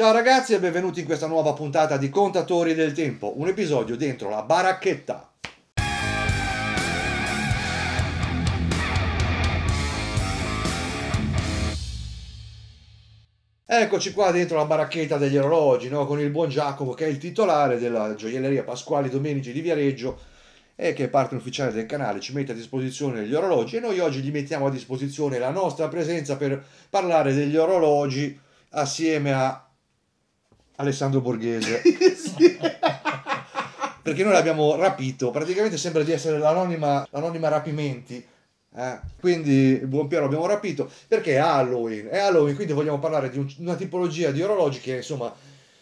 Ciao ragazzi e benvenuti in questa nuova puntata di Contatori del Tempo, un episodio dentro la baracchetta. Eccoci qua dentro la baracchetta degli orologi, no? con il buon Giacomo che è il titolare della gioielleria Pasquali Domenici di Viareggio e che è parte ufficiale del canale, ci mette a disposizione gli orologi e noi oggi gli mettiamo a disposizione la nostra presenza per parlare degli orologi assieme a Alessandro Borghese. Perché noi l'abbiamo rapito, praticamente sembra di essere l'anonima, l'anonima rapimenti. Eh? Quindi il buon Piero l'abbiamo rapito perché è Halloween, è Halloween, quindi vogliamo parlare di un, una tipologia di orologi che insomma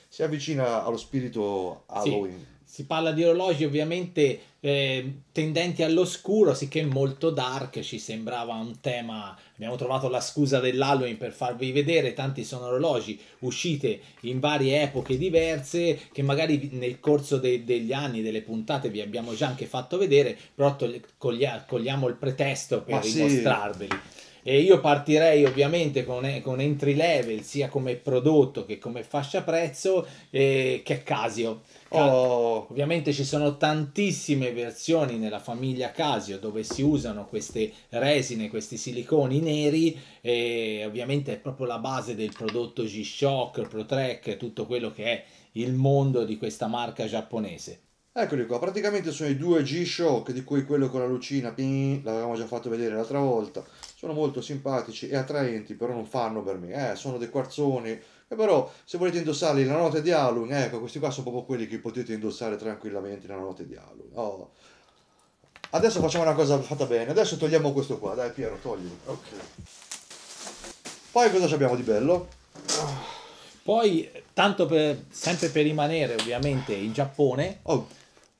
si avvicina allo spirito Halloween. Sì si parla di orologi ovviamente eh, tendenti all'oscuro, sicché molto dark, ci sembrava un tema, abbiamo trovato la scusa dell'Halloween per farvi vedere, tanti sono orologi uscite in varie epoche diverse che magari nel corso de- degli anni, delle puntate vi abbiamo già anche fatto vedere, però togli- coglia- cogliamo il pretesto per Ma dimostrarveli. Sì. E io partirei ovviamente con, con, entry level sia come prodotto che come fascia prezzo, eh, che è Casio. Oh. Ovviamente ci sono tantissime versioni nella famiglia Casio dove si usano queste resine, questi siliconi neri e ovviamente è proprio la base del prodotto G-Shock, ProTrek, tutto quello che è il mondo di questa marca giapponese. Eccoli qua, praticamente sono i due G-Shock di cui quello con la lucina, ping, l'avevamo già fatto vedere l'altra volta, sono molto simpatici e attraenti però non fanno per me, eh, sono dei quarzoni e però se volete indossarli nella notte di Halloween, ecco, questi qua sono proprio quelli che potete indossare tranquillamente la notte di Halloween. Oh. Adesso facciamo una cosa fatta bene, adesso togliamo questo qua, dai Piero, toglilo. Ok. Poi cosa abbiamo di bello? Poi, tanto per, sempre per rimanere ovviamente in Giappone, oh. ho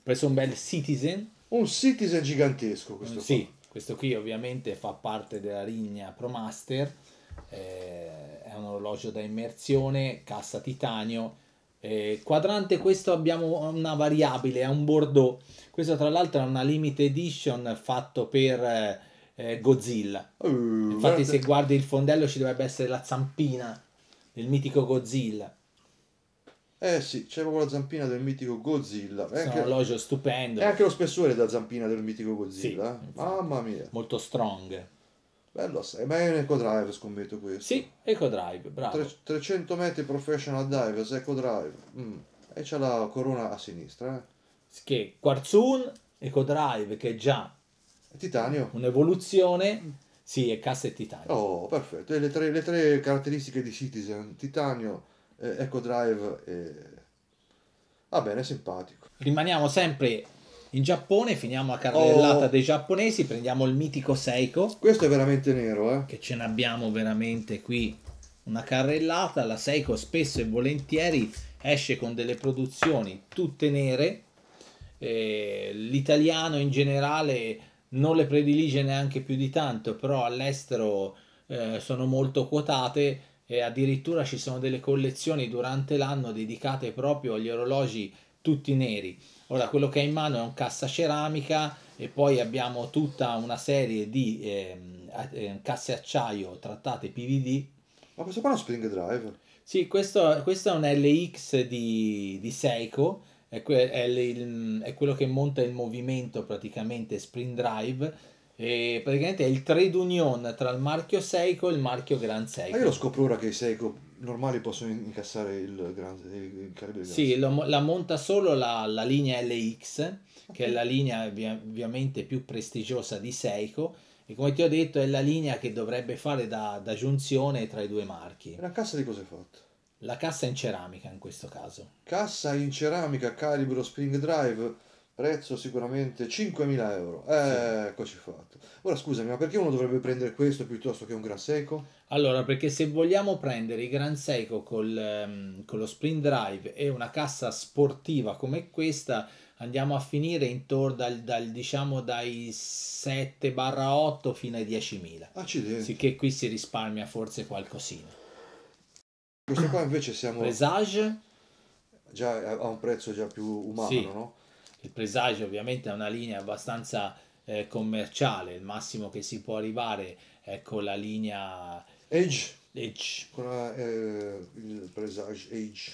preso un bel Citizen. Un Citizen gigantesco questo sì, qua. Sì, questo qui ovviamente fa parte della linea Promaster. Eh, un orologio da immersione, cassa titanio. Eh, quadrante questo abbiamo una variabile, è un bordeaux. Questo tra l'altro è una limited edition fatto per eh, eh Godzilla. Uh, Infatti guarda. se guardi il fondello ci dovrebbe essere la zampina del mitico Godzilla. Eh sì, c'è proprio la zampina del mitico Godzilla. È un orologio stupendo. E anche lo spessore della zampina del mitico Godzilla. Sì, eh. Mamma mia. Molto strong. Bello assai, ma è un EcoDrive scommetto questo. Sì, Eco bravo. 300 metri professional divers, EcoDrive. Mm. E c'è la corona a sinistra. Eh. Che Quarzoon, EcoDrive, che è già... È titanio. Un'evoluzione. Sì, è cassa e titanio. Oh, perfetto. E le tre, le tre caratteristiche di Citizen, titanio, eh, EcoDrive e... Va bene, simpatico. Rimaniamo sempre in Giappone finiamo a carrellata oh. dei giapponesi, prendiamo il mitico Seiko. Questo è veramente nero, eh? Che ce n'abbiamo veramente qui una carrellata. La Seiko spesso e volentieri esce con delle produzioni tutte nere. Eh, l'italiano in generale non le predilige neanche più di tanto, però all'estero eh, sono molto quotate e addirittura ci sono delle collezioni durante l'anno dedicate proprio agli orologi tutti neri Ora quello che ha in mano è un cassa ceramica e poi abbiamo tutta una serie di eh, casse acciaio trattate PVD. Ma questo qua è uno spring drive? Sì, questo, questo è un LX di, di Seiko, è, que- è, il, è, quello che monta il movimento praticamente spring drive. E praticamente è il trade union tra il marchio Seiko e il marchio Grand Seiko. Ma ah, io lo scopro ora che Seiko normali possono incassare il, grande, il caribe Sì, lo, la monta solo la, la linea LX, che è la linea ovviamente più prestigiosa di Seiko, e come ti ho detto è la linea che dovrebbe fare da, da giunzione tra i due marchi. La cassa di cosa è fatta? La cassa in ceramica in questo caso. Cassa in ceramica, calibro spring drive prezzo sicuramente 5.000 euro. Eh, Eccoci fatto. Ora scusami, ma perché uno dovrebbe prendere questo piuttosto che un Gran Seiko? Allora, perché se vogliamo prendere i Gran Seiko col, ehm, con lo Spring Drive e una cassa sportiva come questa, andiamo a finire intorno dal, dal, diciamo dai 7-8 fino ai 10.000. Accidenti. Sicché qui si risparmia forse qualcosina. Questo qua invece siamo... Presage? Già eh, a un prezzo già più umano, sì. no? il presagio ovviamente è una linea abbastanza eh, commerciale, il massimo che si può arrivare è con la linea Edge. Edge. Con la, eh, il presagio Edge.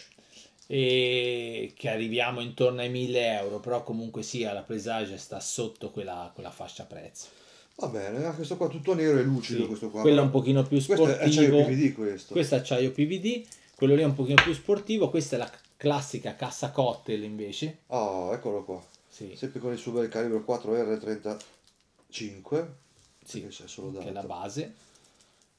E che arriviamo intorno ai 1000 euro, però comunque sia la presagio sta sotto quella, quella fascia prezzo. Va bene, ah, questo qua tutto nero e lucido, sì, questo qua. Quello è un pochino più sportivo. Questo è acciaio PVD questo. Questo è acciaio PVD, quello lì è un pochino più sportivo, questa è la classica cassa cocktail invece. Oh, eccolo qua. Sì. Sempre con il suo bel calibro 4R35. Sì, c'è solo che è la base.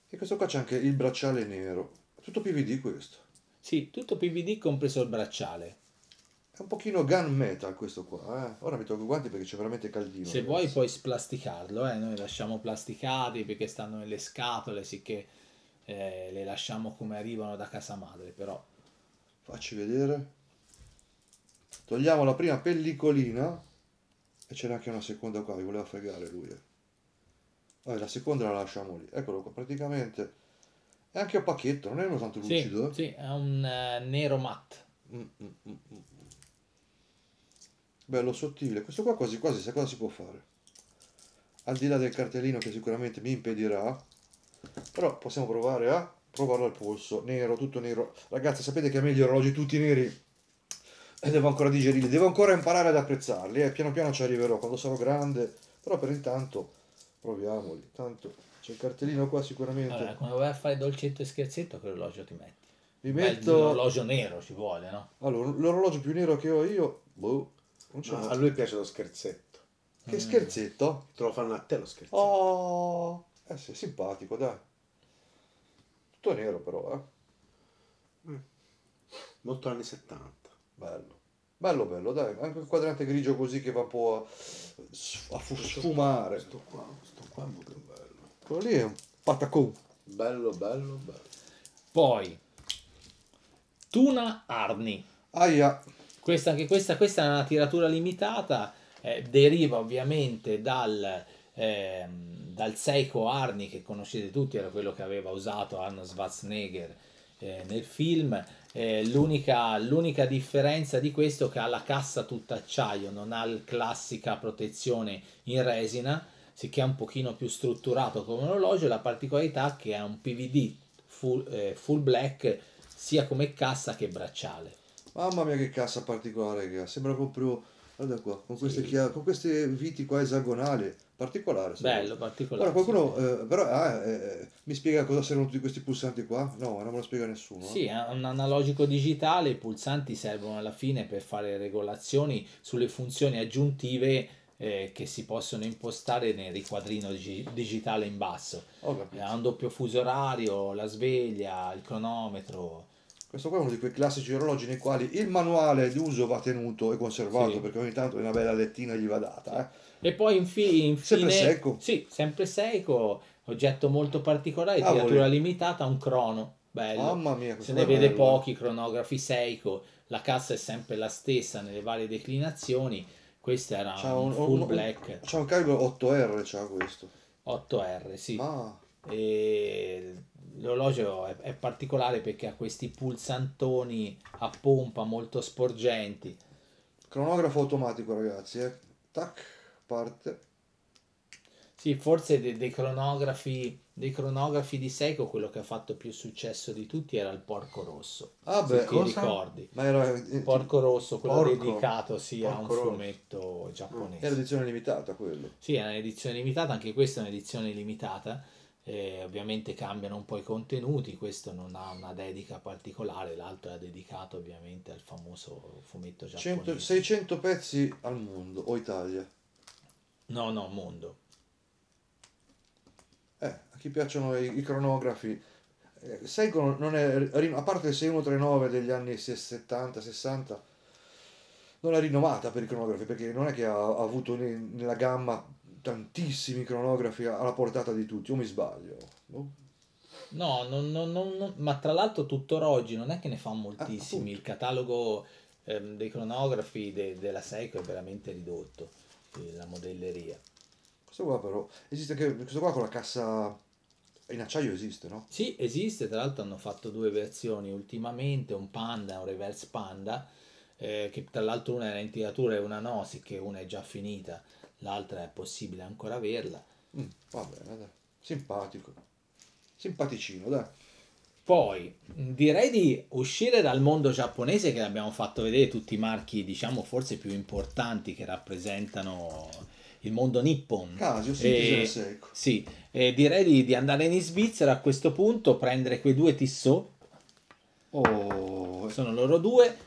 E questo qua c'è anche il bracciale nero. Tutto PVD questo. Sì, tutto PVD compreso il bracciale. È un pochino gun metal questo qua. Eh. Ora mi tolgo i guanti perché c'è veramente caldino. Se ragazzi. vuoi puoi splasticarlo, eh. noi lasciamo plasticati perché stanno nelle scatole, sicché eh, le lasciamo come arrivano da casa madre, però facci vedere togliamo la prima pellicolina e c'era anche una seconda qua vi voleva fregare lui eh. Vabbè, la seconda la lasciamo lì eccolo qua praticamente è anche un pacchetto non è uno tanto lucido sì, eh. sì è un uh, nero matte mm, mm, mm, bello sottile questo qua quasi quasi sa cosa si può fare al di là del cartellino che sicuramente mi impedirà però possiamo provare a provarlo al polso, nero, tutto nero. Ragazzi, sapete che a me gli orologi tutti neri eh, devo ancora digerirli, devo ancora imparare ad apprezzarli, eh. piano piano ci arriverò quando sarò grande, però per intanto proviamoli, tanto c'è il cartellino qua sicuramente. Allora, quando vai a fare dolcetto e scherzetto che orologio ti metti? Mi metto... L'orologio nero ci vuole, no? Allora, l'orologio più nero che ho io, boh, non c'è. No, a lui piace lo scherzetto. Che mm. scherzetto? Te lo fanno a te lo scherzetto. Oh, eh, sei simpatico, dai. Tutto nero però, eh. Mm. Molto anni 70. Bello. Bello bello, dai, anche il quadrante grigio così che va un po' a, a fu- sfumare. Sto qua, sto qua è molto bello. Quello lì è un patacù. Bello, bello, bello. Poi, Tuna Arni. Aia. Questa, anche questa, questa è una tiratura limitata, eh, deriva ovviamente dal eh, dal Seiko Arni che conoscete tutti, era quello che aveva usato Arno Schwarzenegger eh, nel film. Eh, l'unica, l'unica, differenza di questo è che ha la cassa tutta acciaio, non ha la classica protezione in resina, sicché è un pochino più strutturato come un orologio. La particolarità è che ha un PVD full, eh, full black sia come cassa che bracciale. Mamma mia che cassa particolare che ha, sembra proprio guarda qua, con queste, sì. chiavi, con queste viti qua esagonali, particolare. Bello, particolare. Ora qualcuno sì. eh, però ah, eh, eh, mi spiega cosa servono tutti questi pulsanti qua? No, non me lo spiega nessuno. Sì, eh. è un analogico digitale, i pulsanti servono alla fine per fare regolazioni sulle funzioni aggiuntive eh, che si possono impostare nel riquadrino gi- digitale in basso. Ha un doppio fuso orario, la sveglia, il cronometro questo qua è uno di quei classici orologi nei quali il manuale d'uso va tenuto e conservato sì. perché ogni tanto una bella lettina gli va data. Eh. E poi infi- infine... Sempre secco. Sì, sempre secco, oggetto molto particolare, ah, tiratura vole. limitata, un crono. Bello. Mamma mia, se ne vede bello. pochi cronografi Seiko, la cassa è sempre la stessa nelle varie declinazioni. Questa era c'ha un, un full un, black. C'è un calibro 8R, c'ha questo. 8R, sì. Ma... Ah. E l'orologio è, è, particolare perché ha questi pulsantoni a pompa molto sporgenti. Cronografo automatico, ragazzi. Eh. Tac, parte. Sì, forse dei, dei, cronografi, dei cronografi di Seiko quello che ha fatto più successo di tutti era il Porco Rosso. Ah beh, ti ricordi. Ma era, eh, il Porco Rosso, quello porco, dedicato sì, a un rosso. fumetto mm. giapponese. Era edizione limitata quello. Sì, è un'edizione limitata, anche questa è un'edizione limitata eh, ovviamente cambiano un po' i contenuti, questo non ha una dedica particolare, l'altro è dedicato ovviamente al famoso fumetto giapponese. 100, 600 pezzi al mondo o Italia? No, no, mondo. Eh, a chi piacciono i, i cronografi, eh, Seiko non è, a parte il 6139 degli anni 70, 60, non è rinnovata per i cronografi perché non è che ha, ha avuto nella gamma tantissimi cronografi alla portata di tutti, o mi sbaglio? Boh. No? No, non, non, non, ma tra l'altro tuttora oggi non è che ne fa moltissimi, ah, il catalogo ehm, dei cronografi de, della Seiko è veramente ridotto, eh, la modelleria. Questo qua però, esiste anche questo qua con la cassa in acciaio esiste, no? Sì, esiste, tra l'altro hanno fatto due versioni ultimamente, un panda, un reverse panda, eh, che tra l'altro una è in tiratura e una no, sicché una è già finita l'altra è possibile ancora averla. Mm, va bene, dai. Simpatico. Simpaticino, dai. Poi direi di uscire dal mondo giapponese che abbiamo fatto vedere tutti i marchi, diciamo, forse più importanti che rappresentano il mondo nippon. Casio, sì, secco. Sì, e direi di, di, andare in Svizzera a questo punto, prendere quei due Tissot. Oh. Eh. Sono loro due.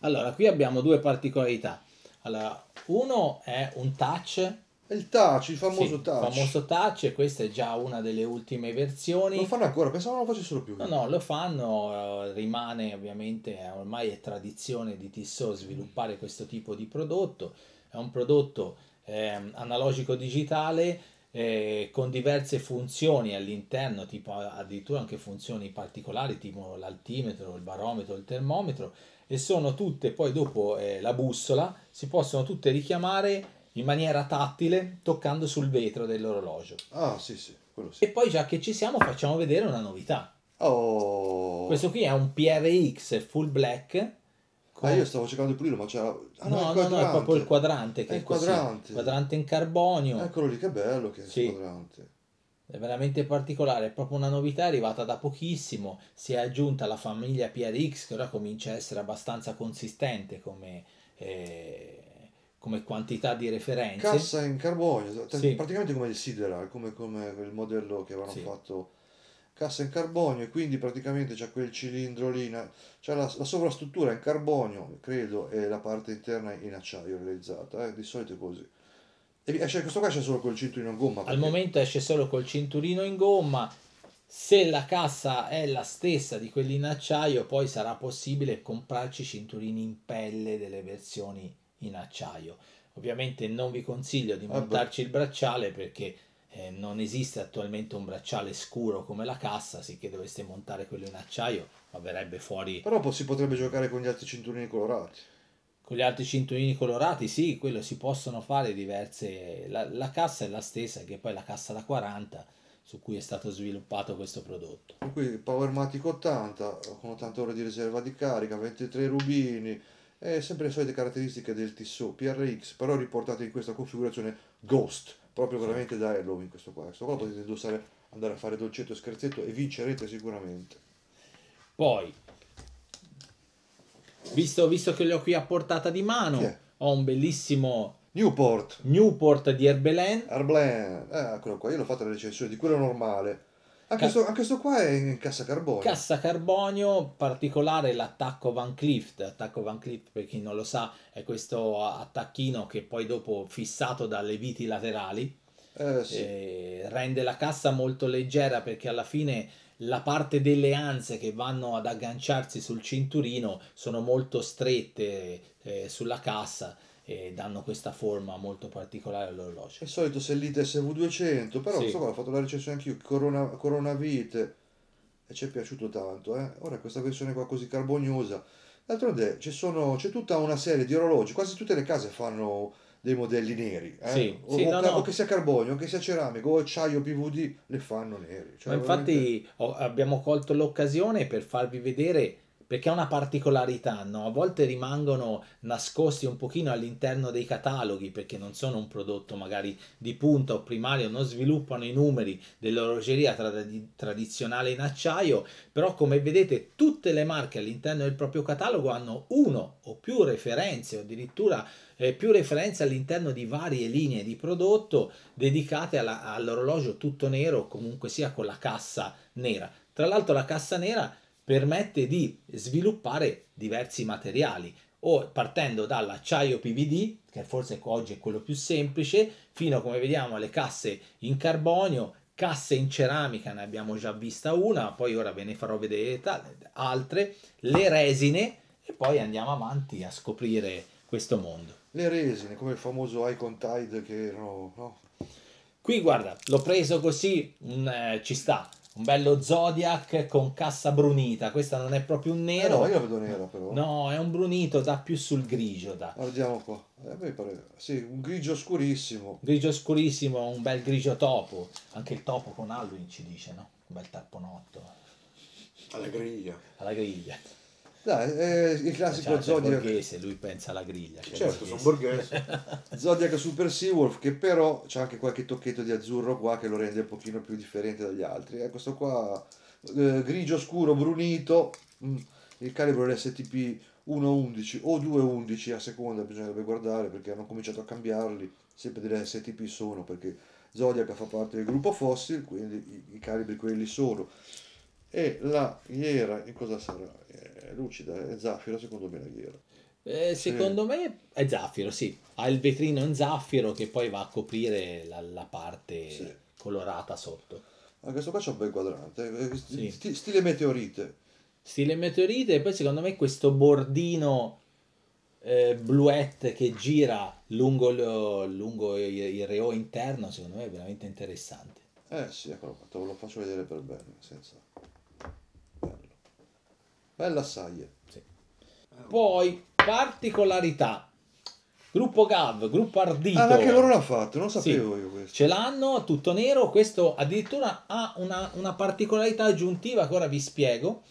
Allora, qui abbiamo due particolarità. Allora, uno è un touch. Il touch, il famoso sì, touch. Il famoso touch, questa è già una delle ultime versioni. Lo fanno ancora, pensavo non lo facessero più. No, no, lo fanno, eh, rimane ovviamente, eh, ormai è tradizione di Tissot mm. sviluppare questo tipo di prodotto. È un prodotto eh, analogico digitale eh, con diverse funzioni all'interno, tipo addirittura anche funzioni particolari, tipo l'altimetro, il barometro, il termometro e sono tutte, poi dopo eh, la bussola, si possono tutte richiamare in maniera tattile toccando sul vetro dell'orologio. Ah sì sì, quello sì. E poi già che ci siamo facciamo vedere una novità. Oh. Questo qui è un PRX full black Ah, io stavo cercando di pulirlo, ma c'era. Ah, no, no, no, è proprio il quadrante. Che è il quadrante. quadrante in carbonio. Eccolo lì, che bello che è il quadrante è veramente particolare, è proprio una novità arrivata da pochissimo, si è aggiunta la famiglia PRX che ora comincia a essere abbastanza consistente come, eh, come quantità di referenze. Cassa in carbonio, sì. praticamente come il Sideral, come, come il modello che avevano sì. fatto cassa in carbonio e quindi praticamente c'è quel cilindro lì, c'è la, la, sovrastruttura in carbonio credo e la parte interna in acciaio realizzata, eh, di solito è così e, questo qua esce solo col cinturino in gomma. Perché... Al momento esce solo col cinturino in gomma. Se la cassa è la stessa di quelli in acciaio, poi sarà possibile comprarci cinturini in pelle delle versioni in acciaio. Ovviamente non vi consiglio di ah, montarci il bracciale perché eh, non esiste attualmente un bracciale scuro come la cassa, sicché dovreste montare quello in acciaio, ma verrebbe fuori. Però si potrebbe giocare con gli altri cinturini colorati con gli altri cinturini colorati, sì, quello si possono fare diverse. La, la, cassa è la stessa, che poi è la cassa da 40 su cui è stato sviluppato questo prodotto. Qui Powermatic 80 con 80 ore di riserva di carica, 23 rubini, e sempre le solite caratteristiche del Tissot PRX, però riportate in questa configurazione Ghost, proprio veramente da Halloween questo qua. Questo qua lo potete indossare, andare a fare dolcetto e scherzetto e vincerete sicuramente. Poi Visto, visto che le ho qui a portata di mano, ho un bellissimo Newport. Newport di Herbelen. Herbelen, eh, quello qua, io l'ho fatto la recensione di quello normale. Anche, Ca- sto, anche qua è in cassa carbonio. Cassa carbonio, particolare l'attacco Van Clift. Attacco Van Clift, per chi non lo sa, è questo attacchino che poi dopo fissato dalle viti laterali. Eh, sì. eh, rende la cassa molto leggera perché alla fine la parte delle anse che vanno ad agganciarsi sul cinturino sono molto strette eh, sulla cassa e danno questa forma molto particolare all'orologio. È solito sellite SV200, però sì. insomma ho fatto la recensione anch'io, Corona, Coronavite, e ci è piaciuto tanto. Eh? Ora questa versione qua così carboniosa. D'altronde c'è tutta una serie di orologi, quasi tutte le case fanno dei modelli neri, eh? sì, o, sì, o, no, ca- no. che sia carbonio, o che sia ceramico, o acciaio, PVD, le fanno neri. Cioè, infatti veramente... ho, abbiamo colto l'occasione per farvi vedere perché ha una particolarità, no? a volte rimangono nascosti un pochino all'interno dei cataloghi perché non sono un prodotto magari di punta o primario, non sviluppano i numeri dell'orologeria tra- tradizionale in acciaio, però come vedete tutte le marche all'interno del proprio catalogo hanno uno o più referenze o addirittura eh, più referenze all'interno di varie linee di prodotto dedicate alla, all'orologio tutto nero comunque sia con la cassa nera. Tra l'altro la cassa nera permette di sviluppare diversi materiali o partendo dall'acciaio PVD, che forse oggi è quello più semplice, fino come vediamo alle casse in carbonio, casse in ceramica, ne abbiamo già vista una, poi ora ve ne farò vedere altre, le resine e poi andiamo avanti a scoprire questo mondo. Le resine, come il famoso Icon Tide che erano... No? Qui guarda, l'ho preso così, mh, mm, eh, ci sta, un bello Zodiac con cassa brunita. Questa non è proprio un nero. Eh no, io vedo nero però. No, è un brunito, da più sul grigio. Da. Guardiamo qua. Eh, pare... Sì, un grigio scurissimo. Grigio scurissimo, un bel grigio topo. Anche il topo con Halloween ci dice, no? Un bel tapponotto. Alla griglia. Alla griglia. Dai, eh, il classico cioè, Zodiac. borghese, lui pensa alla griglia. certo, sono borghese. Zodiac Super Seawolf, che però c'è anche qualche tocchetto di azzurro qua che lo rende un pochino più differente dagli altri. È eh, questo qua, eh, grigio scuro, brunito, mm, il calibro dell'STP 1.11 o 2.11 a seconda, bisognerebbe guardare perché hanno cominciato a cambiarli, sempre delle STP sono, perché Zodiac fa parte del gruppo Fossil, quindi i, i calibri quelli sono. E la Iera, in cosa sarà? è lucida, è Zaffiro secondo me la ghiera. Eh, secondo sì. me è Zaffiro, sì. Ha il vetrino in zaffiro che poi va a coprire la, la parte sì. colorata sotto. Ma questo qua c'è un bel quadrante, eh, eh, sì. St- stile meteorite. Stile meteorite e poi secondo me questo bordino eh, bluette che gira lungo, lo, lungo il, il reo interno secondo me è veramente interessante. Eh sì, eccolo qua, te lo faccio vedere per bene, senza... Bella assai. Eh. Sì. Poi, particolarità. Gruppo Gav, gruppo Ardito. Ah, ma anche loro l'ha fatto, non sapevo sì, io questo. Ce l'hanno, tutto nero, questo addirittura ha una, una, particolarità aggiuntiva che ora vi spiego.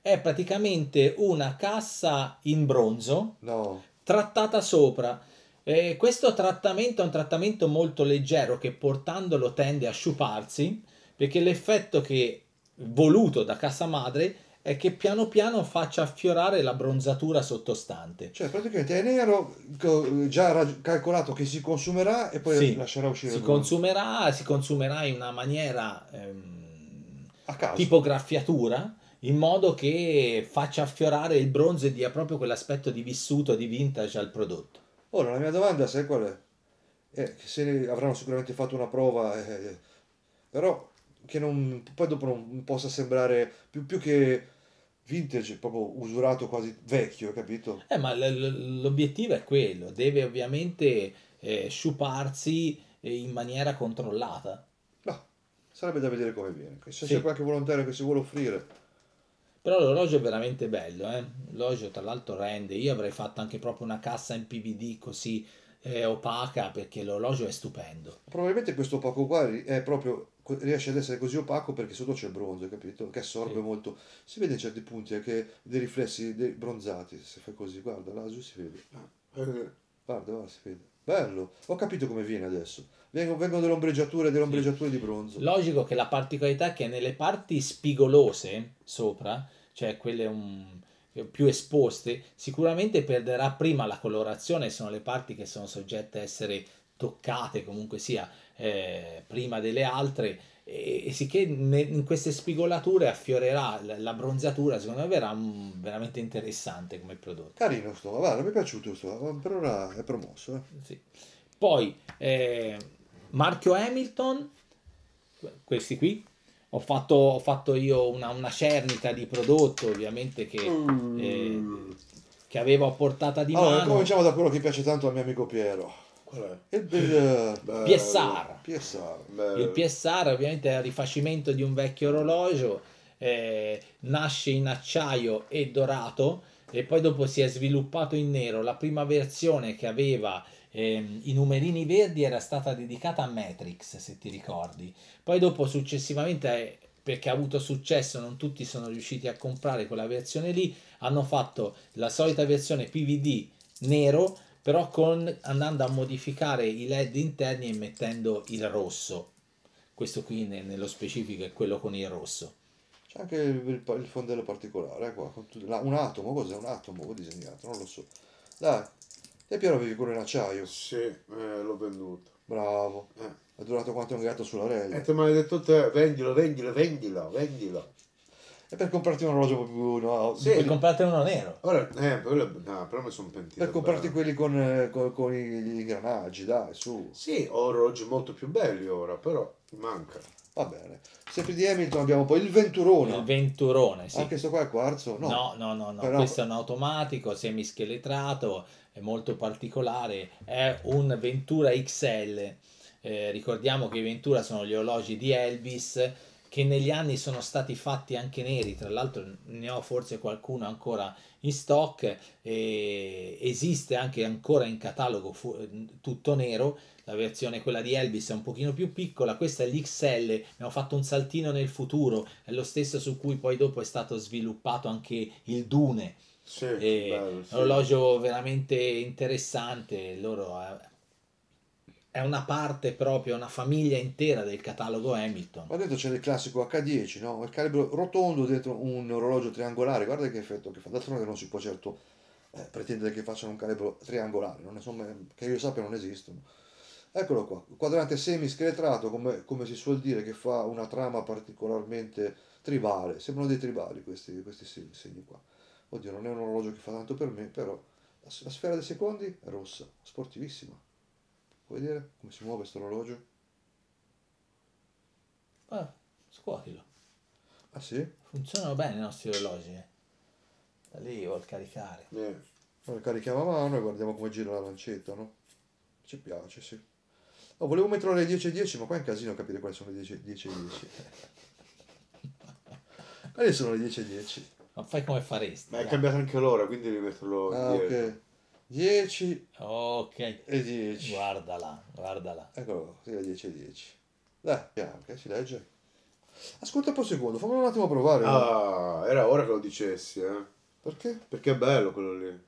È praticamente una cassa in bronzo no. trattata sopra. Eh, questo trattamento è un trattamento molto leggero che portandolo tende a sciuparsi perché l'effetto che voluto da cassa madre è che piano piano faccia affiorare la bronzatura sottostante. Cioè praticamente è nero, già calcolato che si consumerà e poi sì, lascerà uscire. Si consumerà, si consumerà in una maniera ehm, tipo graffiatura, in modo che faccia affiorare il bronzo e dia proprio quell'aspetto di vissuto, di vintage al prodotto. Ora la mia domanda sai qual è? Eh, se avranno sicuramente fatto una prova, eh, eh, però che non, poi dopo non possa sembrare più, più che vintage, proprio usurato quasi vecchio, capito? Eh, ma l- l'obiettivo è quello, deve ovviamente eh, sciuparsi eh, in maniera controllata. No, sarebbe da vedere come viene. Se sì. c'è qualche volontario che si vuole offrire. Però l'orologio è veramente bello, eh? l'orologio tra l'altro rende, io avrei fatto anche proprio una cassa in PVD così eh, opaca perché l'orologio è stupendo. Probabilmente questo opaco qua è proprio riesce ad essere così opaco perché sotto c'è il bronzo, capito? Che assorbe sì. molto. Si vede in certi punti anche eh, dei riflessi dei bronzati, se fai così, guarda, là giù si vede. Ah, eh, eh. Guarda, guarda, si vede. Bello, ho capito come viene adesso. Vengono, vengono delle ombreggiature, delle ombreggiature sì. di bronzo. Logico che la particolarità è che nelle parti spigolose sopra, cioè quelle un eh, più esposte, sicuramente perderà prima la colorazione, sono le parti che sono soggette a essere toccate comunque sia eh, prima delle altre e, e sicché ne, in queste spigolature affiorerà la, la bronzatura secondo me verrà un, veramente interessante come prodotto carino sto guarda mi è piaciuto sto per ora è promosso eh. sì. poi eh, marchio Hamilton questi qui ho fatto, ho fatto io una, una, cernita di prodotto ovviamente che, mm. eh, che avevo a portata di allora, mano. Cominciamo da quello che piace tanto al mio amico Piero. Qual è? Il PSR. PSR. Il eh, PSR ovviamente è il rifacimento di un vecchio orologio, eh, nasce in acciaio e dorato e poi dopo si è sviluppato in nero. La prima versione che aveva eh, I numerini verdi era stata dedicata a Matrix, se ti ricordi. Poi dopo successivamente, perché ha avuto successo, non tutti sono riusciti a comprare quella versione lì, hanno fatto la solita versione PVD nero, però con, andando a modificare i LED interni e mettendo il rosso. Questo qui ne, nello specifico è quello con il rosso. C'è anche il, il fondello particolare qua, un atomo, cos'è un atomo disegnato, non lo so. Dai, Te Piero avevi quello in acciaio. Sì, eh, l'ho venduto. Bravo. Eh. È durato quanto un gatto sulla rella. E te mi hai detto te, vendilo, vendilo, vendilo, vendilo. E per comprarti un orologio più... No, sì, per comprarti uno nero. Ora, eh, quello, no, però mi sono pentito. Per comprarti però. quelli con, eh, con, con, gli ingranaggi, dai, su. Sì, ho orologi molto più belli ora, però manca. Va bene. Sempre di Hamilton abbiamo poi il Venturone. Il Venturone, sì. Anche questo qua è quarzo? No, no, no, no, no. Però... questo è un automatico semischeletrato, è molto particolare, è un Ventura XL. Eh, ricordiamo che i Ventura sono gli orologi di Elvis che negli anni sono stati fatti anche neri, tra l'altro ne ho forse qualcuno ancora in stock, esiste anche ancora in catalogo fu- tutto nero la versione quella di Elvis è un pochino più piccola, questa è l'XL, abbiamo fatto un saltino nel futuro, è lo stesso su cui poi dopo è stato sviluppato anche il Dune. Sì, eh, bello, sì. orologio veramente interessante, loro eh, è una parte proprio, una famiglia intera del catalogo Hamilton. Qua detto c'è il classico H10, no? Il calibro rotondo dentro un orologio triangolare, guarda che effetto che fa, d'altronde non si può certo eh, pretendere che facciano un calibro triangolare, non, insomma, che io sappia non esistono. Eccolo qua, quadrante semi-scheletrato, come, come, si suol dire, che fa una trama particolarmente tribale. Sembrano dei tribali questi, questi segni, segni qua. Oddio, non è un orologio che fa tanto per me, però la, la sfera dei secondi è rossa, sportivissima. Puoi vedere come si muove questo orologio? Ah, scuotilo. Ah sì? Funzionano bene i nostri orologi. Eh? Da lì vuol caricare. Eh. Lo carichiamo a mano e guardiamo come gira la lancetta, no? Ci piace, sì. No, oh, volevo metterlo alle 10.10, ma qua è un casino capire quali sono le 10.10. 10, 10. quali sono le 10.10? Ma fai come faresti. Ma è cambiato anche l'ora, quindi devi metterlo ah, ok. 10 ok e 10 guardala guardala eccolo sì, le 10.10. dai Bianca si legge ascolta un po' un secondo fammi un attimo provare ah no? era ora che lo dicessi eh perché? perché è bello quello lì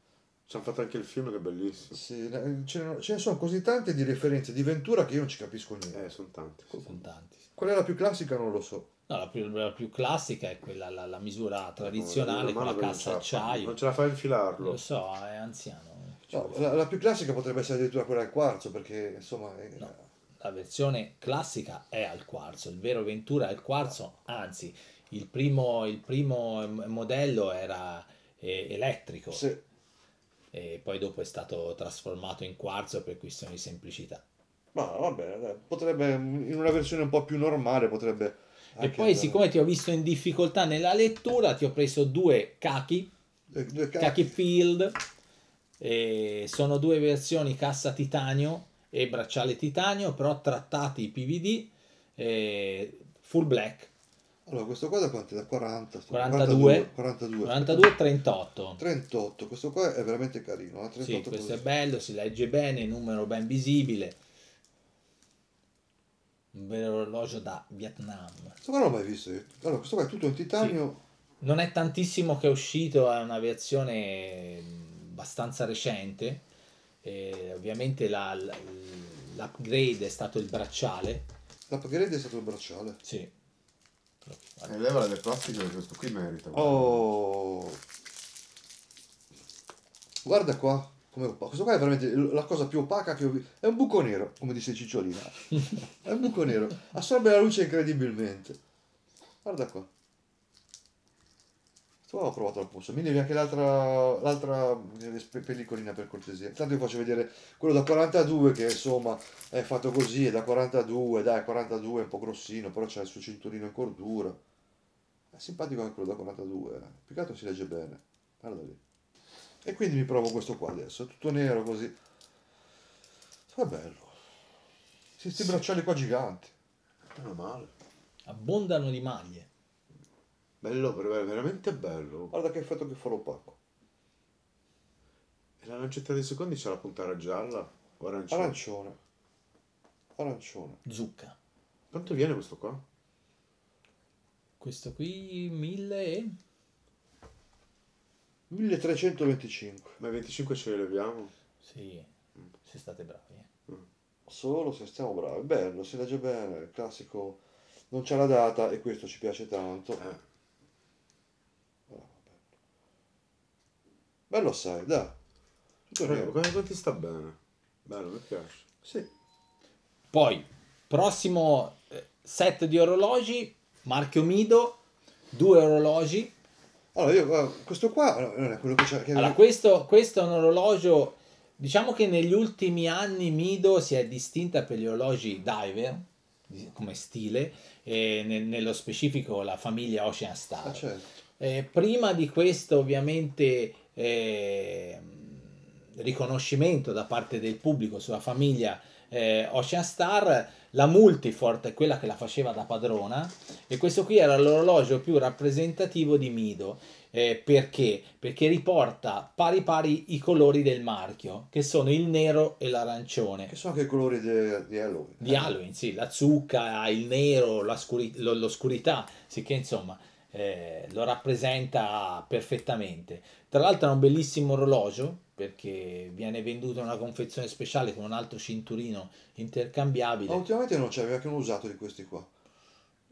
ci hanno fatto anche il film che è bellissimo. Sì, ce ne sono così tante di referenze di Ventura che io non ci capisco niente. Eh, sono tante. Sono tanti. Qual è la più classica? Non lo so. No, la più, la più classica è quella, la, la misura oh, tradizionale no, con la cassa acciaio. Non ce la fa infilarlo. Lo so, è anziano. No, la, la, più classica potrebbe essere addirittura quella al quarzo, perché insomma... È... No, la versione classica è al quarzo, il vero Ventura è al quarzo, anzi, il primo, il primo eh, modello era eh, elettrico. Sì e poi dopo è stato trasformato in quarzo per questioni di semplicità. Ma vabbè, potrebbe in una versione un po' più normale potrebbe... E poi andare... siccome ti ho visto in difficoltà nella lettura ti ho preso due Kaki, eh, due kaki. kaki Field, e sono due versioni cassa titanio e bracciale titanio, però trattati PVD, full black, allora, questo qua da quanto? Da 40, 42, 42, 42, 38. 38, questo qua è veramente carino. Eh? sì, questo così. è bello, si legge bene, numero ben visibile. Un vero orologio da Vietnam. Questo qua non l'ho mai visto io. Allora, questo qua è tutto in titanio. Sì. Non è tantissimo che è uscito, è una versione abbastanza recente. E ovviamente la, l'upgrade è stato il bracciale. L'upgrade è stato il bracciale? Sì e eh, levala del questo qui merita. Oh! Guarda qua, come Questo qua è veramente la cosa più opaca che ho visto. È un buco nero, come dice Cicciolina. è un buco nero. Assorbe la luce incredibilmente. Guarda qua. Tu ho provato al polso, mi devi anche l'altra, l'altra eh, pellicolina per cortesia. Intanto vi faccio vedere quello da 42 che insomma è fatto così, è da 42, dai 42 è un po' grossino, però c'è il suo cinturino in cordura. È simpatico anche quello da 42, eh. più che altro si legge bene. Guarda lì. E quindi mi provo questo qua adesso, tutto nero così. Fa bello. Questi sì. bracciali qua giganti. Meno male. Abbondano di maglie. Bello, veramente bello. Guarda che effetto che fa l'opaco. E la lancetta dei secondi c'è la puntata gialla o arancione? Arancione. Arancione. Zucca. Quanto viene questo qua? Questo qui 1000 e... 1325. Ma 25 ce li leviamo? Sì, mm. se state bravi. Eh. Mm. Solo se stiamo bravi. Bello, si legge bene, classico. Non c'è la data e questo ci piace tanto. Eh Bello sai, dai. Prego, ti sta bene? Bello, mi piace. Sì. Poi, prossimo eh, set di orologi, marchio Mido, due orologi. Allora, io, eh, questo qua non è quello che c'è. Che allora, questo, questo è un orologio Diciamo che negli ultimi anni Mido si è distinta per gli orologi diver come stile, e ne, nello specifico la famiglia Ocean Star. Ah, certo. eh, prima di questo ovviamente eh, riconoscimento da parte del pubblico sulla famiglia eh, Ocean Star, la Multifort è quella che la faceva da padrona e questo qui era l'orologio più rappresentativo di Mido. Eh, perché? Perché riporta pari pari i colori del marchio, che sono il nero e l'arancione. Che sono anche i colori de, di Halloween. Di Halloween, sì, la zucca, il nero, l'oscurità, sì che insomma eh, lo rappresenta perfettamente. Tra l'altro è un bellissimo orologio perché viene venduto in una confezione speciale con un altro cinturino intercambiabile. Ma ultimamente non c'aveva che uno usato di questi qua.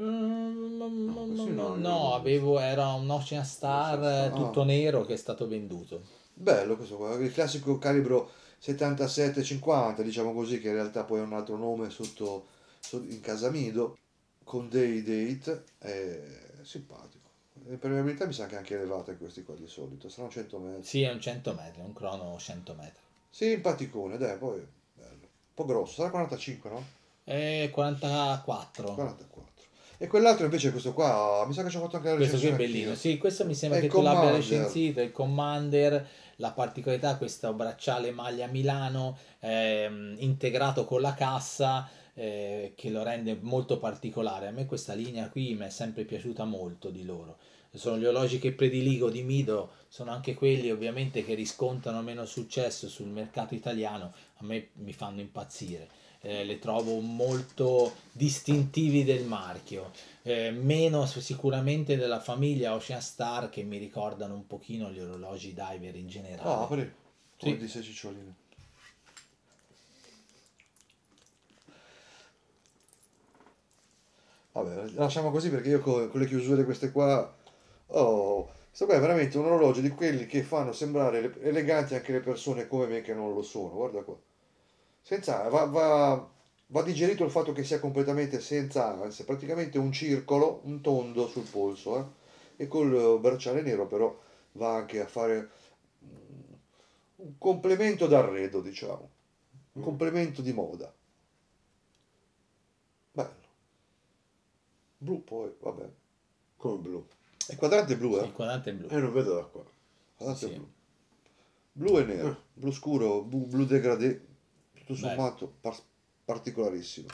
Mm, no, questi no, no avevo, era un Ocean Star, Ocean eh, tutto ah. nero che è stato venduto. Bello questo qua, il classico calibro 77-50, diciamo così, che in realtà poi è un altro nome sotto, sotto in Mido, con dei date. Eh simpatico. Le permeabilità mi sa che anche elevate questi qua di solito, saranno 100 metri. Sì, è un 100 metri, un crono 100 metri. Simpaticone, dai, poi bello. Un po' grosso, sarà 45, no? Eh, 44. 44. E quell'altro invece, questo qua, mi sa che ci ho fatto anche la Questo qui è bellino, attiva. sì, questo mi sembra è che tu l'abbia recensito, il Commander, la particolarità, questo bracciale maglia Milano, ehm, integrato con la cassa, eh, che lo rende molto particolare. A me questa linea qui mi è sempre piaciuta molto di loro. Sono gli orologi che prediligo di Mido, sono anche quelli ovviamente che riscontrano meno successo sul mercato italiano, a me mi fanno impazzire. Eh, le trovo molto distintivi del marchio, eh, meno sicuramente della famiglia Ocean Star che mi ricordano un pochino gli orologi diver in generale. Ah, apri, sì. di 6 ciccioline. Vabbè, lasciamo così perché io con, con le chiusure queste qua... Oh, questo qua è veramente un orologio di quelli che fanno sembrare eleganti anche le persone come me che non lo sono. Guarda qua. Senza, va, va, va digerito il fatto che sia completamente senza ansia, praticamente un circolo, un tondo sul polso. Eh? E col bracciale nero però va anche a fare un complemento d'arredo, diciamo. Un complemento di moda. Blu poi, vabbè. Come blu? È quadrante blu, eh? Sì, il quadrante è blu. Eh, non vedo da qua. Quadrante sì. blu. Blu e nero, eh. blu scuro, blu, blu degradé, tutto sommato par- particolarissimo.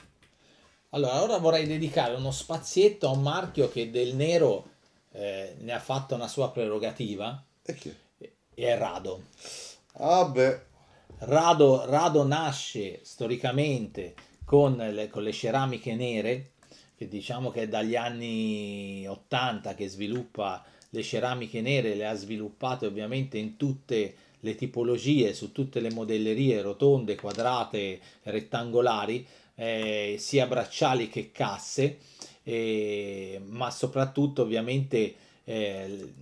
Allora, ora vorrei dedicare uno spazietto a un marchio che del nero eh, ne ha fatto una sua prerogativa. E chi? è Rado. Ah beh. Rado, Rado nasce storicamente con le, con le ceramiche nere che diciamo che è dagli anni 80 che sviluppa le ceramiche nere, le ha sviluppate ovviamente in tutte le tipologie, su tutte le modellerie rotonde, quadrate, rettangolari, eh, sia bracciali che casse, eh, ma soprattutto ovviamente eh,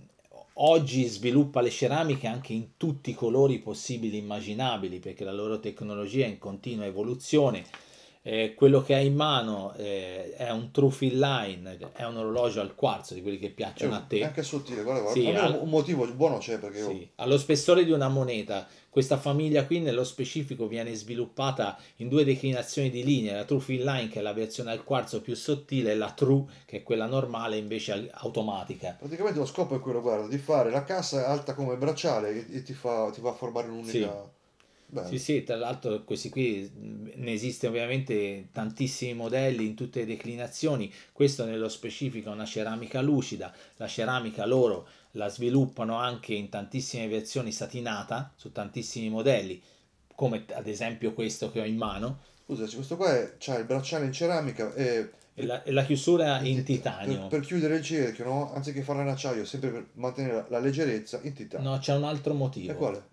oggi sviluppa le ceramiche anche in tutti i colori possibili e immaginabili perché la loro tecnologia è in continua evoluzione eh, quello che hai in mano eh, è un true fill Line, è un orologio al quarzo di quelli che piacciono eh, a te. è Anche sottile, guarda, guarda. Sì, al... un motivo buono c'è perché... Sì. Io... Allo spessore di una moneta, questa famiglia qui nello specifico viene sviluppata in due declinazioni di linee, la true fill Line che è la versione al quarzo più sottile e la True che è quella normale invece automatica. Praticamente lo scopo è quello, guarda, di fare la cassa alta come bracciale e, ti, fa, ti va formare un'unica... Sì Bene. Sì, sì, tra l'altro questi qui ne esistono ovviamente tantissimi modelli in tutte le declinazioni, questo nello specifico è una ceramica lucida, la ceramica loro la sviluppano anche in tantissime versioni satinata su tantissimi modelli, come ad esempio questo che ho in mano. Scusaci, questo qua ha il bracciale in ceramica e... e, la, e la, chiusura in, in titanio. Per, per, chiudere il cerchio, no? anziché farlo in acciaio, sempre per mantenere la, la leggerezza in titanio. No, c'è un altro motivo. E quale?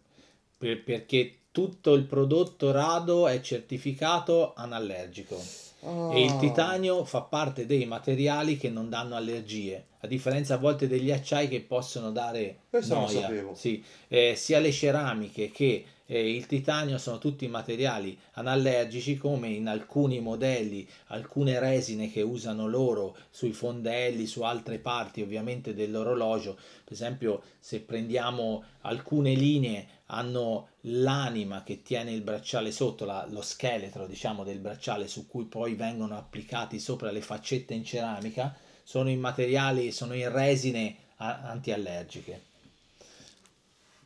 Per, perché tutto il prodotto rado è certificato anallergico. Oh. E il oh. titanio fa parte dei materiali che non danno allergie, a differenza a volte degli acciai che possono dare Questo noia. sapevo. Sì. Eh, sia le ceramiche che eh, il titanio sono tutti materiali anallergici come in alcuni modelli, alcune resine che usano loro sui fondelli, su altre parti ovviamente dell'orologio. Per esempio se prendiamo alcune linee hanno l'anima che tiene il bracciale sotto, la, lo scheletro diciamo del bracciale su cui poi vengono applicati sopra le faccette in ceramica, sono in materiali, sono in resine a, antiallergiche.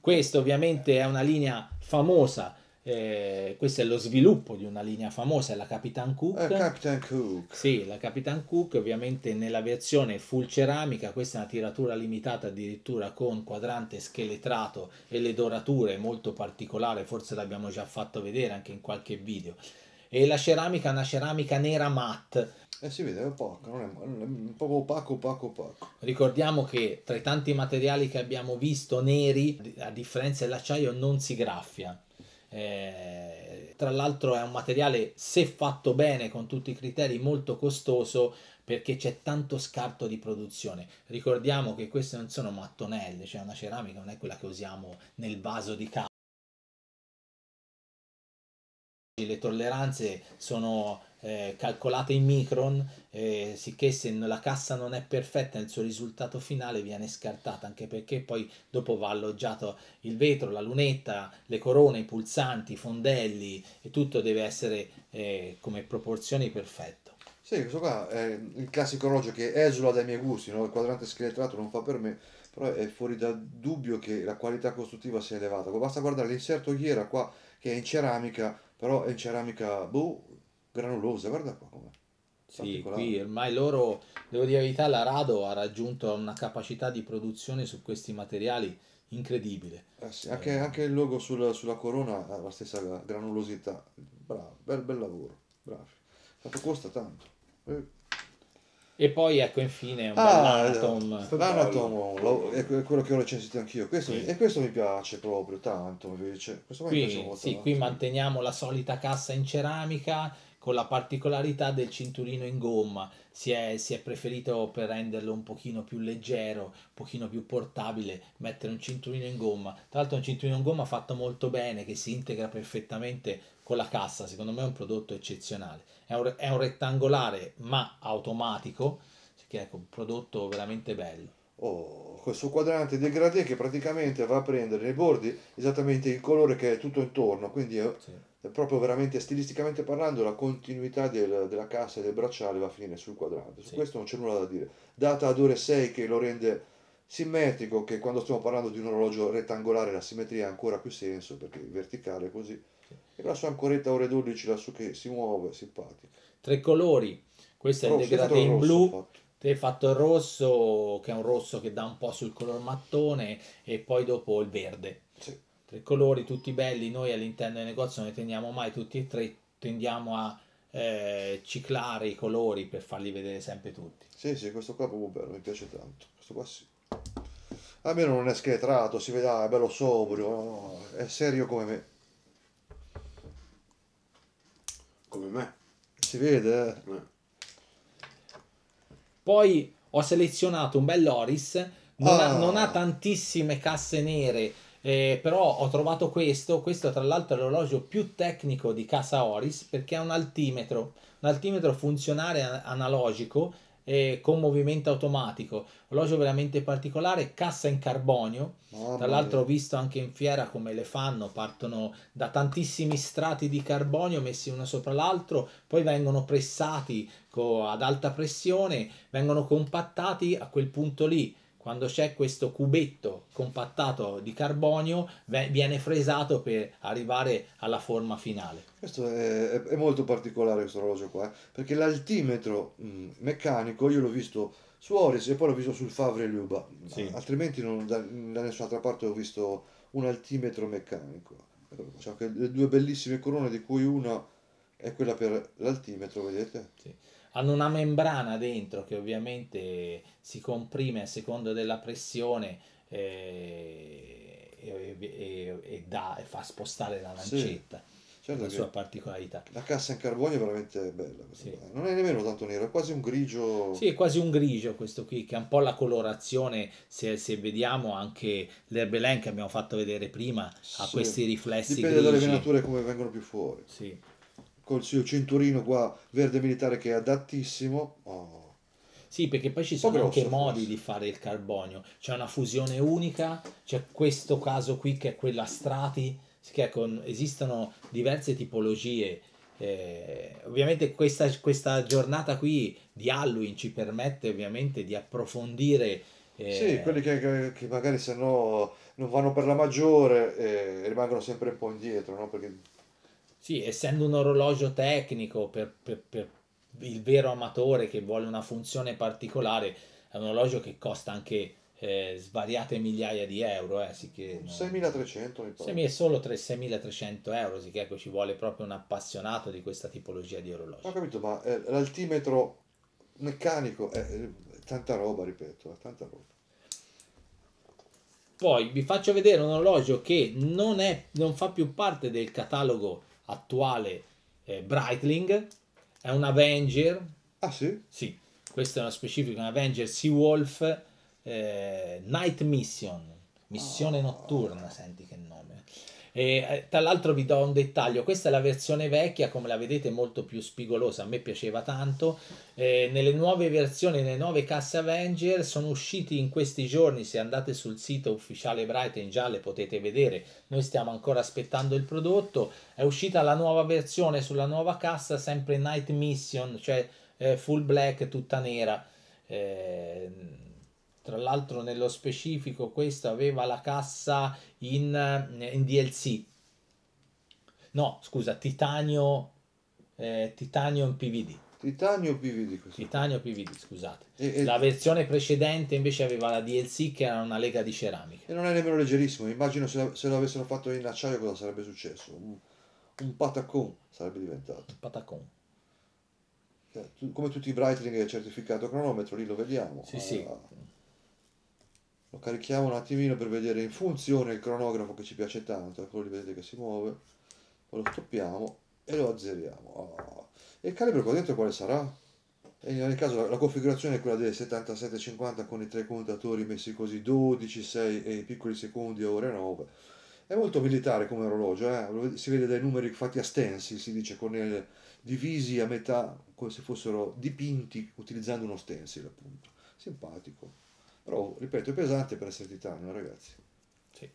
Questa ovviamente è una linea famosa eh, questo è lo sviluppo di una linea famosa, la Capitan Cook. Eh, Captain Cook. Sì, la Capitan Cook ovviamente nella versione full ceramica, questa è una tiratura limitata addirittura con quadrante scheletrato e le dorature molto particolari, forse l'abbiamo già fatto vedere anche in qualche video. E la ceramica è una ceramica nera matte. Eh, si vede, è opaco, non è, è proprio opaco, opaco, opaco. Ricordiamo che tra i tanti materiali che abbiamo visto neri, a differenza dell'acciaio, non si graffia eh, tra l'altro è un materiale, se fatto bene con tutti i criteri, molto costoso perché c'è tanto scarto di produzione. Ricordiamo che queste non sono mattonelle, cioè una ceramica non è quella che usiamo nel vaso di casa le tolleranze sono eh, calcolate in micron, eh, sicché se la cassa non è perfetta il suo risultato finale viene scartata, anche perché poi dopo va alloggiato il vetro, la lunetta, le corone, i pulsanti, i fondelli e tutto deve essere eh, come proporzioni perfetto. Sì, questo qua è il classico orologio che esula dai miei gusti, no? il quadrante scheletrato non fa per me, però è fuori da dubbio che la qualità costruttiva sia elevata. Basta guardare l'inserto ghiera qua che è in ceramica però è in ceramica boh, granulosa, guarda qua com'è. Sì, qui ormai loro, devo dire la verità, la Rado ha raggiunto una capacità di produzione su questi materiali incredibile. Eh sì, anche, anche, il logo sulla, sulla corona ha la stessa granulosità. Bravo, bel, bel lavoro, bravi. Tanto costa tanto. Eh. E poi ecco infine un ah, Anatom. L'Anatom eh, è quello che ho recensito anch'io. Questo, sì. E questo mi piace proprio tanto invece. Questo qui, mi piace molto. Sì, tanto. qui manteniamo la solita cassa in ceramica con la particolarità del cinturino in gomma. Si è, si è, preferito per renderlo un pochino più leggero, un pochino più portabile, mettere un cinturino in gomma. Tra l'altro è un cinturino in gomma fatto molto bene, che si integra perfettamente con la cassa, secondo me è un prodotto eccezionale. È un, è un rettangolare ma automatico, che è ecco, un prodotto veramente bello. Oh, questo quadrante degradé che praticamente va a prendere nei bordi esattamente il colore che è tutto intorno, quindi è, sì. è proprio veramente stilisticamente parlando la continuità del, della cassa e del bracciale va a finire sul quadrante. Su sì. questo non c'è nulla da dire. Data ad ore 6 che lo rende simmetrico, che quando stiamo parlando di un orologio rettangolare la simmetria ha ancora più senso perché verticale così e la sua ancoretta ore 12 lassù che si muove, simpatica. Tre colori, questo rosso, è il degradato in blu. Fatto. hai fatto il rosso, che è un rosso che dà un po' sul color mattone, e poi dopo il verde. Sì. Tre colori, tutti belli. Noi all'interno del negozio non ne teniamo mai tutti e tre, tendiamo a eh, ciclare i colori per farli vedere sempre tutti. Sì, sì, questo qua è proprio bello, mi piace tanto. Questo qua sì. Almeno non è schetrato, si vede, ah, è bello sobrio, no? è serio come me. Come me. Si vede? Eh. Eh. Poi ho selezionato un bel Loris. Non, ah. ha, non ha tantissime casse nere, eh, però ho trovato questo, questo tra l'altro è l'orologio più tecnico di Casa Oris perché ha un altimetro, un altimetro funzionale analogico eh, con movimento automatico, orologio veramente particolare, cassa in carbonio, oh, tra l'altro ho visto anche in fiera come le fanno, partono da tantissimi strati di carbonio messi uno sopra l'altro, poi vengono pressati co- ad alta pressione, vengono compattati, a quel punto lì quando c'è questo cubetto compattato di carbonio viene fresato per arrivare alla forma finale. Questo è, è molto particolare questo orologio qua, eh, perché l'altimetro mm, meccanico io l'ho visto su Oris e poi l'ho visto sul Favre Luba, sì. altrimenti non, da, da nessun'altra parte ho visto un altimetro meccanico. Cioè, le due bellissime corone di cui una è quella per l'altimetro, vedete? Sì hanno una membrana dentro che ovviamente si comprime a seconda della pressione eh, e, e, e, e da, fa spostare la lancetta. Sì. Certo la sua particolarità. La cassa in carbonio è veramente bella. Sì. Non è nemmeno tanto nero, è quasi un grigio. Sì, è quasi un grigio questo qui, che è un po' la colorazione, se, se vediamo anche l'erbelen che abbiamo fatto vedere prima, ha questi riflessi Dipende grigi. dalle venature come vengono più fuori. Sì col suo cinturino qua verde militare che è adattissimo. Oh. Sì, perché poi ci sono grosso, anche modi forse. di fare il carbonio. C'è una fusione unica, c'è questo caso qui che è quella strati, che con, esistono diverse tipologie. Eh, ovviamente questa, questa, giornata qui di Halloween ci permette ovviamente di approfondire eh... Sì, quelli che, che magari se no non vanno per la maggiore eh, rimangono sempre un po' indietro, no? Perché sì, essendo un orologio tecnico per, per, per il vero amatore che vuole una funzione particolare, è un orologio che costa anche eh, svariate migliaia di euro. Eh, sì che, 6.300 mi pare. 6, solo 3, 6.300 euro, sì che ecco, ci vuole proprio un appassionato di questa tipologia di orologio. Ho capito, ma eh, l'altimetro meccanico è eh, eh, tanta roba, ripeto, è eh, tanta roba. Poi vi faccio vedere un orologio che non, è, non fa più parte del catalogo attuale eh, Brightling, è un Avenger. Ah sì? Sì, questa è una specifica, un Avenger Seawolf eh, Night Mission, missione oh. notturna, senti che nome. E, eh, tra l'altro vi do un dettaglio, questa è la versione vecchia, come la vedete molto più spigolosa, a me piaceva tanto. Eh, nelle nuove versioni, nelle nuove casse Avenger sono usciti in questi giorni, se andate sul sito ufficiale Brighton già le potete vedere, noi stiamo ancora aspettando il prodotto, è uscita la nuova versione sulla nuova cassa, sempre Night Mission, cioè eh, full black, tutta nera. Eh, tra l'altro nello specifico questo aveva la cassa in, in DLC, no scusa, titanio, eh, titanio in PVD. Titanio PVD, questo. Titanio PVD, scusate. E, e... La versione precedente invece aveva la DLC che era una lega di ceramica. E non è nemmeno leggerissimo, immagino se, se lo avessero fatto in acciaio cosa sarebbe successo. Un, un patacon sarebbe diventato. Un patacon. Eh, come tutti i Breitling certificato cronometro, lì lo vediamo. Sì, sì. Ah lo carichiamo un attimino per vedere in funzione il cronografo che ci piace tanto, ecco lì vedete che si muove, lo stoppiamo e lo azzeriamo. Oh. E il calibro qua dentro quale sarà? E in ogni caso la, la configurazione è quella del 7750 con i tre contatori messi così 12, 6 e i piccoli secondi a ore 9. È molto militare come orologio, eh? si vede dai numeri fatti a stencil, si dice con il, divisi a metà come se fossero dipinti utilizzando uno stencil appunto. Simpatico. Però, ripeto, è pesante per essere titano, eh, ragazzi. Sì.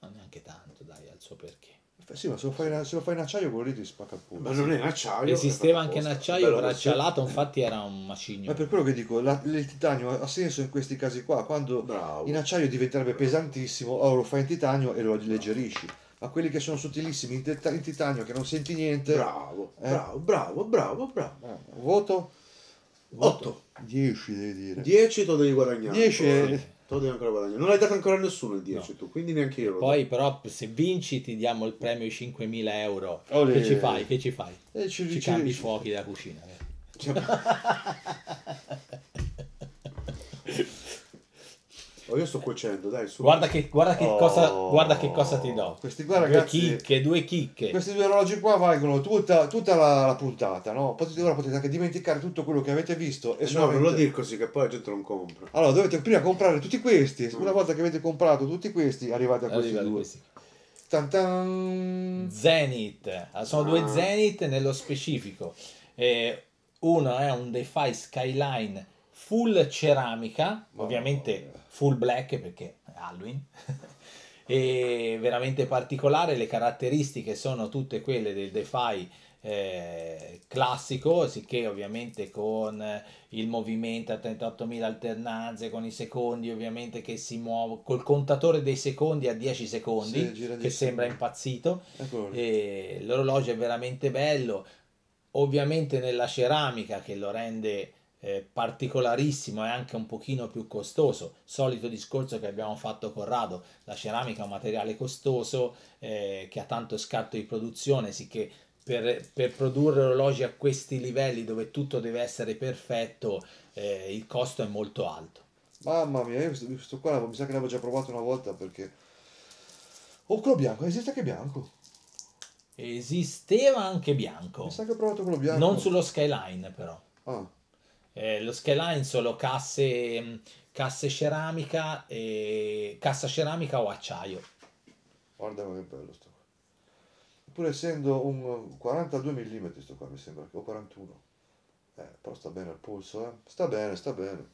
Ma neanche tanto, dai, al suo perché. Sì, ma se lo fai in, se lo fai in acciaio quello lì ti spacca il pugno. Ma non è in acciaio. Esisteva anche in acciaio, però accialato infatti era un macigno. Ma per quello che dico, la, il titanio ha senso in questi casi qua, quando Bravo. in acciaio diventerebbe Bravo. pesantissimo, allora lo fai in titanio e lo alleggerisci. Ma quelli che sono sottilissimi in, titanio, che non senti niente... Bravo, eh? bravo, bravo, bravo, bravo. Eh, voto? 8. 10 devi dire. 10 te lo devi guadagnare. 10 è... Te lo devi ancora guadagnare. Non hai dato ancora a nessuno il 10 no. tu, quindi neanche io. Poi però se vinci ti diamo il premio di 5.000 euro. Olè. Che ci fai? Che ci fai? Eh, ci, ci, ci cambi i fuochi da cucina. Eh. Cioè, Oh, io sto cuocendo, dai, su. Guarda che, guarda che, oh. cosa, guarda che cosa, ti do. Questi qua, ragazzi, due chicche, due chicche. Questi due orologi qua valgono tutta, tutta la, la, puntata, no? Potete, ora potete anche dimenticare tutto quello che avete visto. E eh solamente... No, non lo dico così che poi la gente non compra. Allora, dovete prima comprare tutti questi. Mm. Una volta che avete comprato tutti questi, arrivate a questi Arrivate due. Tan, tan. Zenith. Sono ah. due Zenith nello specifico. Eh, uno è un DeFi Skyline full ceramica, oh, ovviamente full black perché Halloween, e veramente particolare, le caratteristiche sono tutte quelle del DeFi eh, classico, sicché ovviamente con il movimento a 38.000 alternanze, con i secondi ovviamente che si muovono, col contatore dei secondi a 10 secondi, sì, che sembra secondi. impazzito, l'orologio è veramente bello, ovviamente nella ceramica che lo rende eh, particolarissimo e anche un pochino più costoso. Solito discorso che abbiamo fatto con Rado, la ceramica è un materiale costoso eh, che ha tanto scarto di produzione, sicché per, per, produrre orologi a questi livelli dove tutto deve essere perfetto eh, il costo è molto alto. Mamma mia, io questo, questo qua mi sa che l'avevo già provato una volta perché... oh, quello bianco, esiste anche bianco. Esisteva anche bianco. Mi sa che ho provato quello bianco. Non sullo Skyline però. Ah. Eh, lo Skyline solo casse, mm, casse ceramica, e, cassa ceramica o acciaio. Guarda che bello sto qua. Pur essendo un 42 uh, mm sto qua mi sembra, che ho 41. Eh, però sta bene al polso, eh. Sta bene, sta bene.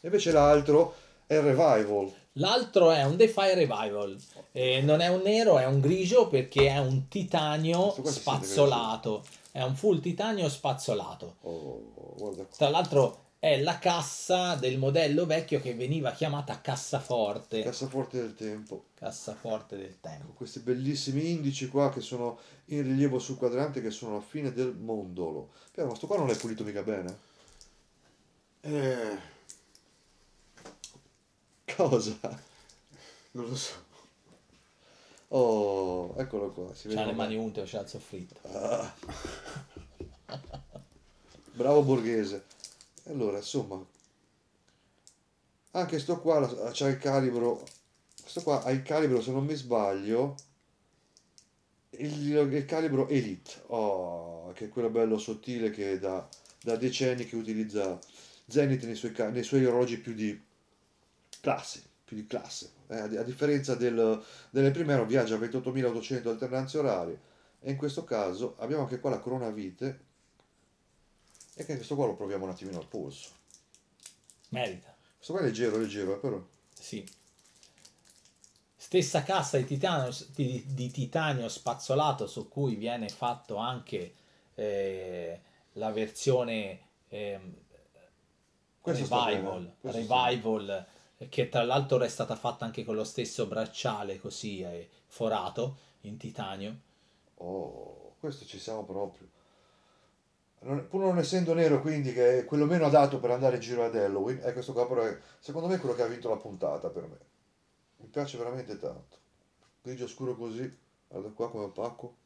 Invece l'altro è Revival. L'altro è un DeFi Revival. Eh, non è un nero, è un grigio perché è un titanio spazzolato. È un full titanio spazzolato. Oh, Tra l'altro è la cassa del modello vecchio che veniva chiamata cassaforte. Cassaforte del tempo. Cassaforte del tempo. Con questi bellissimi indici qua che sono in rilievo sul quadrante che sono la fine del mondolo. Però questo qua non è pulito mica bene. Eh... Cosa? Non lo so. Oh, eccolo qua. Si vede C'ha le mani unte, c'è la soffritta. Ah. Bravo borghese. Allora, insomma, anche sto qua c'ha il calibro. Questo qua ha il calibro, se non mi sbaglio, il, il calibro Elite, oh, che è quello bello sottile che da, da decenni che utilizza Zenith nei suoi, nei suoi orologi più di classe più di classe. Eh, a, differenza del, delle prime era viaggio a 28.800 alternanze orarie e in questo caso abbiamo anche qua la corona vite e che questo qua lo proviamo un attimino al polso. Merita. Questo qua è leggero, leggero, eh, però. Sì. Stessa cassa di titanio, di, di titanio spazzolato su cui viene fatto anche eh, la versione eh, Revival, Revival che tra l'altro è stata fatta anche con lo stesso bracciale così eh, forato in titanio. Oh, questo ci siamo proprio. Non, pur non essendo nero, quindi, che è quello meno adatto per andare in giro ad Halloween, è eh, questo qua, però, è, secondo me, quello che ha vinto la puntata per me. Mi piace veramente tanto. Grigio scuro così, guarda qua come opaco.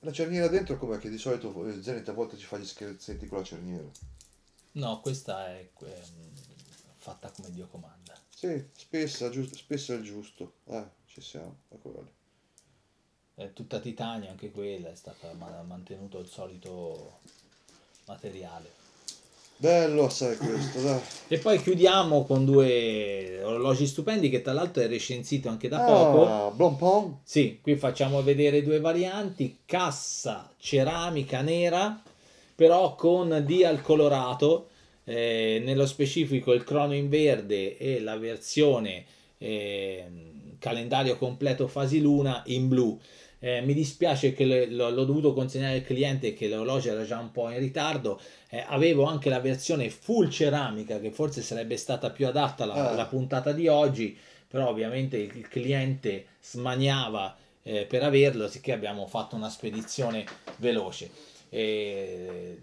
La cerniera dentro come che di solito eh, Zenith a volte ci fa gli scherzetti con la cerniera? No, questa è fatta come Dio comanda. Sì, spessa, giusto, è il giusto. Ah, ci siamo, eccola lì. È tutta Titania, anche quella, è stata mantenuto il solito materiale. Bello sai questo, dai. E poi chiudiamo con due orologi stupendi che tra l'altro è recensito anche da ah, poco. Blancpain. Sì, qui facciamo vedere due varianti, cassa ceramica nera, però con dial colorato eh, nello specifico il crono in verde e la versione eh, calendario completo fasi luna in blu. Eh, mi dispiace che le, l'ho dovuto consegnare al cliente che l'orologio era già un po' in ritardo. Eh, avevo anche la versione full ceramica che forse sarebbe stata più adatta alla, ah. alla puntata di oggi, però ovviamente il, il cliente smaniava eh, per averlo, sicché abbiamo fatto una spedizione veloce.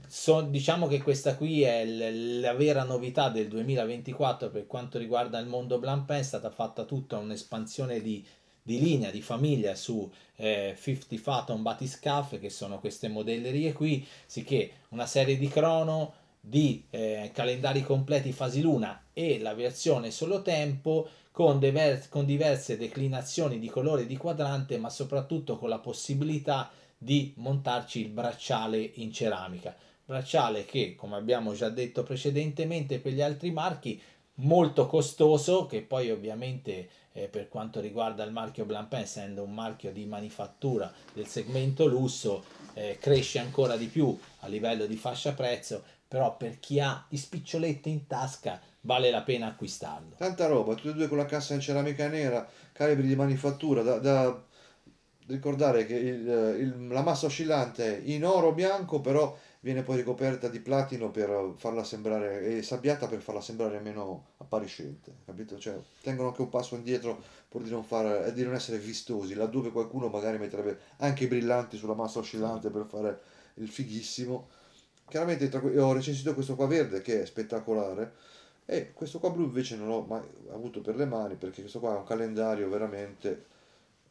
So, diciamo che questa qui è l- la vera novità del 2024 per quanto riguarda il mondo Blancpain, è stata fatta tutta un'espansione di, di linea, di famiglia su eh, 50 Phantom Batiscaf, che sono queste modellerie qui, sicché una serie di crono, di eh, calendari completi fasi luna e la versione solo tempo con, diver- con diverse declinazioni di colore di quadrante, ma soprattutto con la possibilità di di montarci il bracciale in ceramica. Bracciale che, come abbiamo già detto precedentemente per gli altri marchi, molto costoso, che poi ovviamente eh, per quanto riguarda il marchio Blancpain, essendo un marchio di manifattura del segmento lusso, eh, cresce ancora di più a livello di fascia prezzo, però per chi ha i spiccioletti in tasca vale la pena acquistarlo. Tanta roba, tutti e due con la cassa in ceramica nera, calibri di manifattura, da, da ricordare che il, eh, il, la massa oscillante in oro bianco però viene poi ricoperta di platino per farla sembrare e sabbiata per farla sembrare meno appariscente capito cioè tengono anche un passo indietro pur di non, far, eh, di non essere vistosi laddove qualcuno magari metterebbe anche i brillanti sulla massa oscillante per fare il fighissimo chiaramente ho recensito questo qua verde che è spettacolare e questo qua blu invece non l'ho mai avuto per le mani perché questo qua è un calendario veramente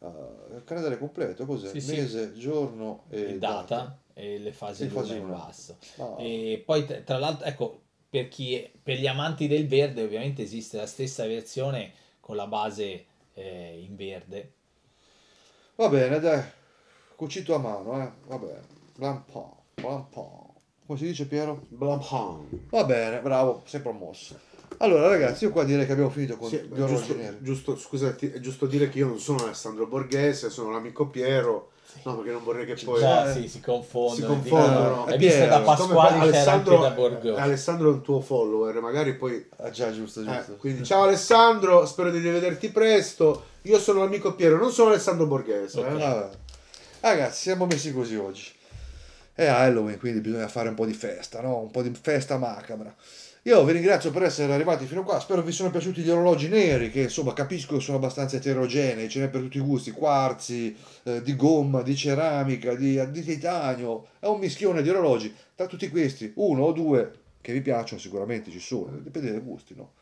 uh, calendario completo, cos'è? Sì, Mese, sì. giorno e, e data, data, e le fasi in fase basso. Ah. E poi tra l'altro, ecco, per, chi, è, per gli amanti del verde ovviamente esiste la stessa versione con la base eh, in verde. Va bene, dai, cucito a mano, eh. Va bene. Blampon, blampon. Come si dice Piero? Blampon. Va bene, bravo, sei promosso. Allora ragazzi, io qua direi che abbiamo finito con sì, giusto, giusto, scusate, è giusto dire che io non sono Alessandro Borghese, sono l'amico Piero. Sì. No, perché non vorrei che poi Già, eh. sì, si confondono. Si confondono. Eh, è visto da Pasquale Alessandro, Alessandro è un tuo follower, magari poi Ah già, giusto, eh, giusto. Eh, quindi ciao Alessandro, spero di rivederti presto. Io sono l'amico Piero, non sono Alessandro Borghese, okay. eh. allora. Ragazzi, siamo messi così oggi. È Halloween, quindi bisogna fare un po' di festa, no? Un po' di festa macabra. Io vi ringrazio per essere arrivati fino a qua, spero vi siano piaciuti gli orologi neri, che insomma capisco che sono abbastanza eterogenei, ce n'è per tutti i gusti, quarzi, eh, di gomma, di ceramica, di, di titanio, è un mischione di orologi. Tra tutti questi, uno o due che vi piacciono sicuramente ci sono, dipende dai gusti, no?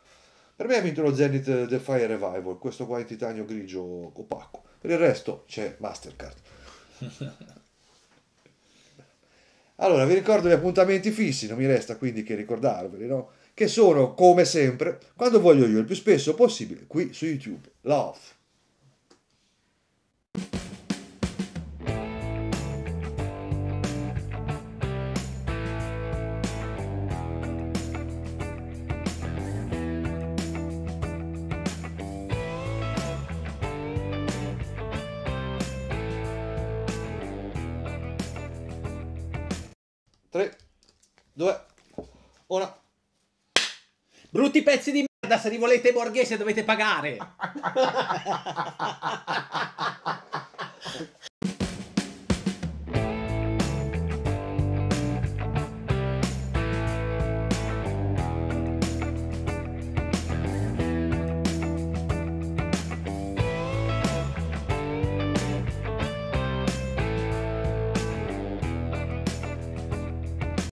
Per me ha vinto lo Zenith The Fire Revival, questo qua in titanio grigio opaco. Per il resto c'è Mastercard. Allora, vi ricordo gli appuntamenti fissi, non mi resta quindi che ricordarveli, no? Che sono, come sempre, quando voglio io, il più spesso possibile, qui su YouTube. Love! pezzi di merda, se li volete borghese dovete pagare.